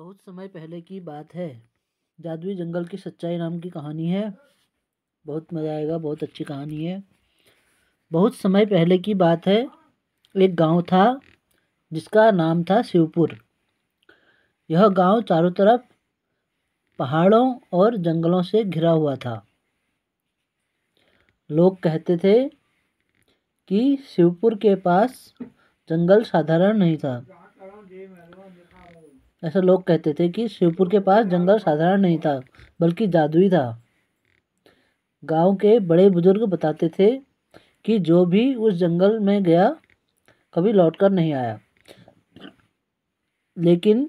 बहुत समय पहले की बात है जादुई जंगल की सच्चाई नाम की कहानी है बहुत मज़ा आएगा बहुत अच्छी कहानी है बहुत समय पहले की बात है एक गांव था जिसका नाम था शिवपुर यह गांव चारों तरफ पहाड़ों और जंगलों से घिरा हुआ था लोग कहते थे कि शिवपुर के पास जंगल साधारण नहीं था ऐसा लोग कहते थे कि शिवपुर के पास जंगल साधारण नहीं था बल्कि जादुई था गांव के बड़े बुजुर्ग बताते थे कि जो भी उस जंगल में गया कभी लौटकर नहीं आया लेकिन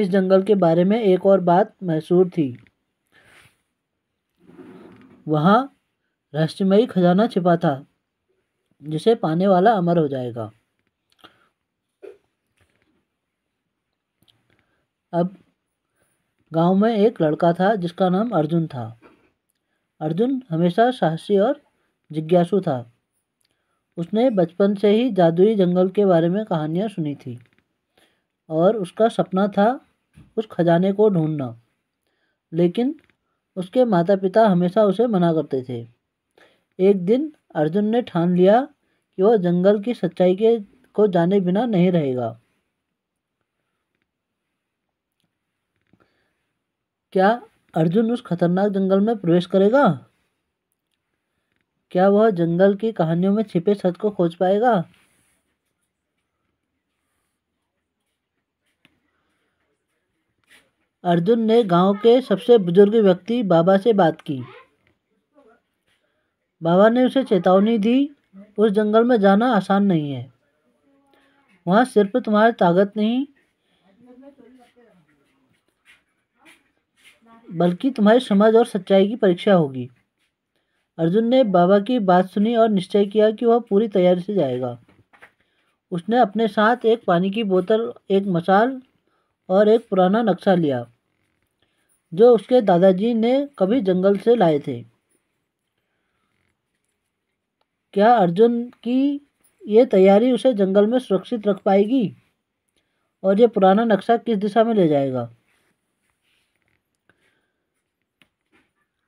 इस जंगल के बारे में एक और बात मशहूर थी वहाँ रहस्यमयी खजाना छिपा था जिसे पाने वाला अमर हो जाएगा अब गांव में एक लड़का था जिसका नाम अर्जुन था अर्जुन हमेशा साहसी और जिज्ञासु था उसने बचपन से ही जादुई जंगल के बारे में कहानियाँ सुनी थी और उसका सपना था उस खजाने को ढूंढना लेकिन उसके माता पिता हमेशा उसे मना करते थे एक दिन अर्जुन ने ठान लिया कि वह जंगल की सच्चाई के को जाने बिना नहीं रहेगा क्या अर्जुन उस खतरनाक जंगल में प्रवेश करेगा क्या वह जंगल की कहानियों में छिपे सच को खोज पाएगा अर्जुन ने गांव के सबसे बुजुर्ग व्यक्ति बाबा से बात की बाबा ने उसे चेतावनी दी उस जंगल में जाना आसान नहीं है वहाँ सिर्फ तुम्हारी ताकत नहीं बल्कि तुम्हारी समझ और सच्चाई की परीक्षा होगी अर्जुन ने बाबा की बात सुनी और निश्चय किया कि वह पूरी तैयारी से जाएगा उसने अपने साथ एक पानी की बोतल एक मसाल और एक पुराना नक्शा लिया जो उसके दादाजी ने कभी जंगल से लाए थे क्या अर्जुन की ये तैयारी उसे जंगल में सुरक्षित रख पाएगी और ये पुराना नक्शा किस दिशा में ले जाएगा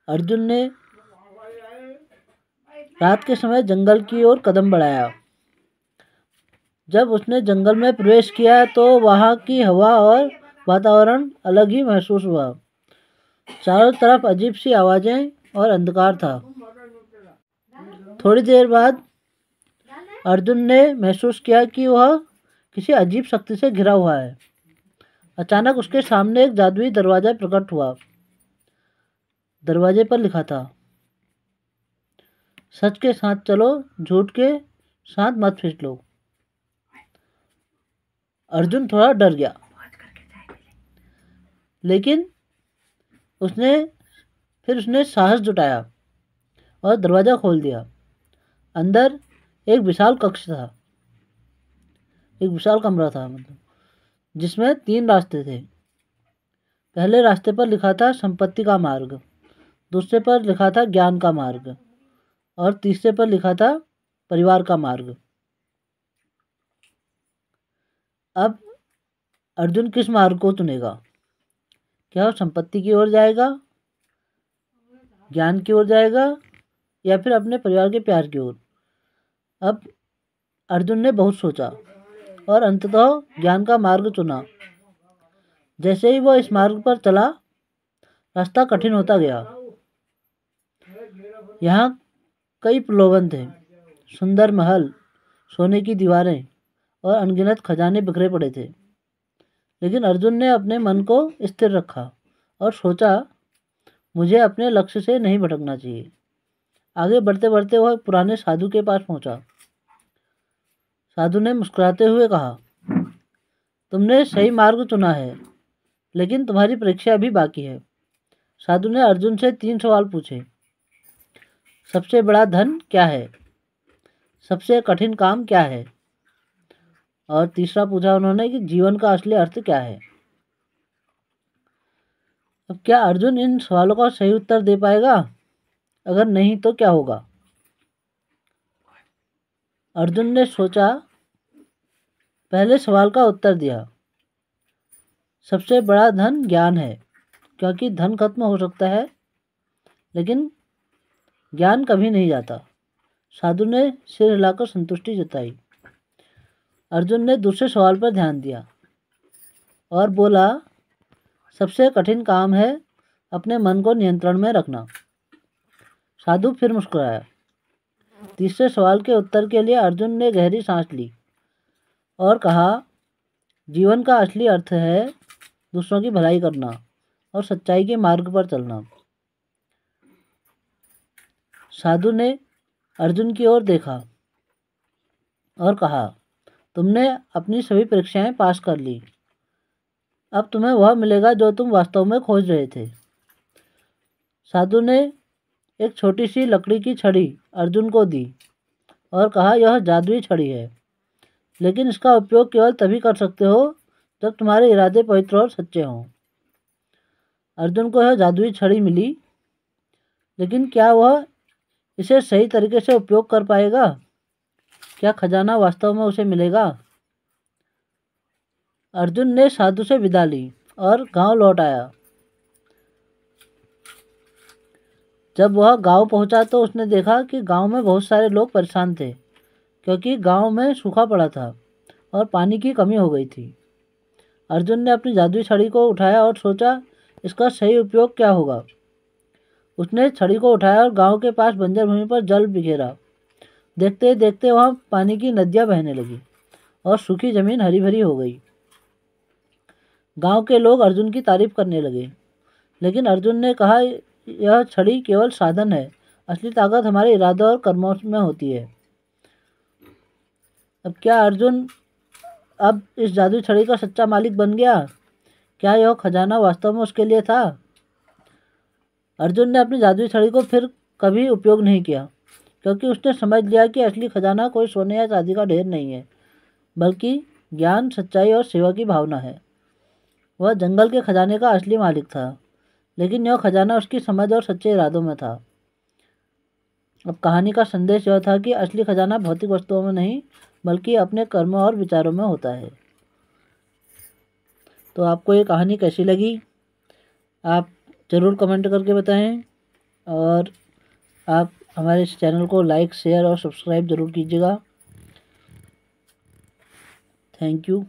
अर्जुन ने रात के समय जंगल की ओर कदम बढ़ाया जब उसने जंगल में प्रवेश किया तो वहाँ की हवा और वातावरण अलग ही महसूस हुआ चारों तरफ अजीब सी आवाज़ें और अंधकार था थोड़ी देर बाद अर्जुन ने महसूस किया कि वह किसी अजीब शक्ति से घिरा हुआ है अचानक उसके सामने एक जादुई दरवाज़ा प्रकट हुआ दरवाजे पर लिखा था सच के साथ चलो झूठ के साथ मत लो अर्जुन थोड़ा डर गया लेकिन उसने फिर उसने साहस जुटाया और दरवाज़ा खोल दिया अंदर एक विशाल कक्ष था एक विशाल कमरा था मतलब जिसमें तीन रास्ते थे पहले रास्ते पर लिखा था संपत्ति का मार्ग दूसरे पर लिखा था ज्ञान का मार्ग और तीसरे पर लिखा था परिवार का मार्ग अब अर्जुन किस मार्ग को चुनेगा क्या वो संपत्ति की ओर जाएगा ज्ञान की ओर जाएगा या फिर अपने परिवार के प्यार की ओर अब अर्जुन ने बहुत सोचा और अंततः ज्ञान का मार्ग चुना जैसे ही वह इस मार्ग पर चला रास्ता कठिन होता गया यहाँ कई प्रलोभन थे सुंदर महल सोने की दीवारें और अनगिनत खजाने बिखरे पड़े थे लेकिन अर्जुन ने अपने मन को स्थिर रखा और सोचा मुझे अपने लक्ष्य से नहीं भटकना चाहिए आगे बढ़ते बढ़ते वह पुराने साधु के पास पहुंचा। साधु ने मुस्कुराते हुए कहा तुमने सही मार्ग चुना है लेकिन तुम्हारी परीक्षा अभी बाकी है साधु ने अर्जुन से तीन सवाल पूछे सबसे बड़ा धन क्या है सबसे कठिन काम क्या है और तीसरा पूछा उन्होंने कि जीवन का असली अर्थ क्या है अब क्या अर्जुन इन सवालों का सही उत्तर दे पाएगा अगर नहीं तो क्या होगा अर्जुन ने सोचा पहले सवाल का उत्तर दिया सबसे बड़ा धन ज्ञान है क्योंकि धन खत्म हो सकता है लेकिन ज्ञान कभी नहीं जाता साधु ने सिर हिलाकर संतुष्टि जताई अर्जुन ने दूसरे सवाल पर ध्यान दिया और बोला सबसे कठिन काम है अपने मन को नियंत्रण में रखना साधु फिर मुस्कुराया तीसरे सवाल के उत्तर के लिए अर्जुन ने गहरी सांस ली और कहा जीवन का असली अर्थ है दूसरों की भलाई करना और सच्चाई के मार्ग पर चलना साधु ने अर्जुन की ओर देखा और कहा तुमने अपनी सभी परीक्षाएं पास कर ली अब तुम्हें वह मिलेगा जो तुम वास्तव में खोज रहे थे साधु ने एक छोटी सी लकड़ी की छड़ी अर्जुन को दी और कहा यह जादुई छड़ी है लेकिन इसका उपयोग केवल तभी कर सकते हो जब तुम्हारे इरादे पवित्र और सच्चे हों अर्जुन को यह जादुई छड़ी मिली लेकिन क्या वह इसे सही तरीके से उपयोग कर पाएगा क्या खजाना वास्तव में उसे मिलेगा अर्जुन ने साधु से विदा ली और गांव लौट आया जब वह गांव पहुंचा तो उसने देखा कि गांव में बहुत सारे लोग परेशान थे क्योंकि गांव में सूखा पड़ा था और पानी की कमी हो गई थी अर्जुन ने अपनी जादुई छड़ी को उठाया और सोचा इसका सही उपयोग क्या होगा उसने छड़ी को उठाया और गांव के पास बंजर भूमि पर जल बिखेरा देखते देखते वहां पानी की नदियाँ बहने लगी और सूखी जमीन हरी भरी हो गई गांव के लोग अर्जुन की तारीफ करने लगे लेकिन अर्जुन ने कहा यह छड़ी केवल साधन है असली ताकत हमारे इरादों और कर्मों में होती है अब क्या अर्जुन अब इस जादू छड़ी का सच्चा मालिक बन गया क्या यह खजाना वास्तव में उसके लिए था अर्जुन ने अपनी जादुई छड़ी को फिर कभी उपयोग नहीं किया क्योंकि उसने समझ लिया कि असली खजाना कोई सोने या चांदी का ढेर नहीं है बल्कि ज्ञान सच्चाई और सेवा की भावना है वह जंगल के खजाने का असली मालिक था लेकिन यह खजाना उसकी समझ और सच्चे इरादों में था अब कहानी का संदेश यह था कि असली खजाना भौतिक वस्तुओं में नहीं बल्कि अपने कर्मों और विचारों में होता है तो आपको ये कहानी कैसी लगी आप ज़रूर कमेंट करके बताएं और आप हमारे इस चैनल को लाइक शेयर और सब्सक्राइब ज़रूर कीजिएगा थैंक यू